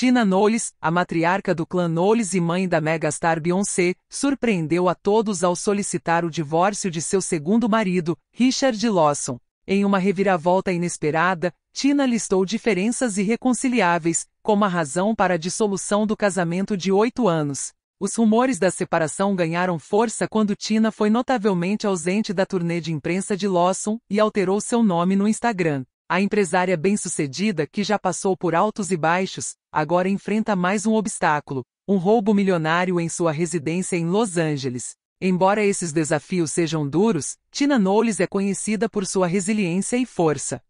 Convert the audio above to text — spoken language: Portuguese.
Tina Knowles, a matriarca do clã Knowles e mãe da megastar Beyoncé, surpreendeu a todos ao solicitar o divórcio de seu segundo marido, Richard Lawson. Em uma reviravolta inesperada, Tina listou diferenças irreconciliáveis como a razão para a dissolução do casamento de oito anos. Os rumores da separação ganharam força quando Tina foi notavelmente ausente da turnê de imprensa de Lawson e alterou seu nome no Instagram. A empresária bem-sucedida que já passou por altos e baixos, agora enfrenta mais um obstáculo, um roubo milionário em sua residência em Los Angeles. Embora esses desafios sejam duros, Tina Knowles é conhecida por sua resiliência e força.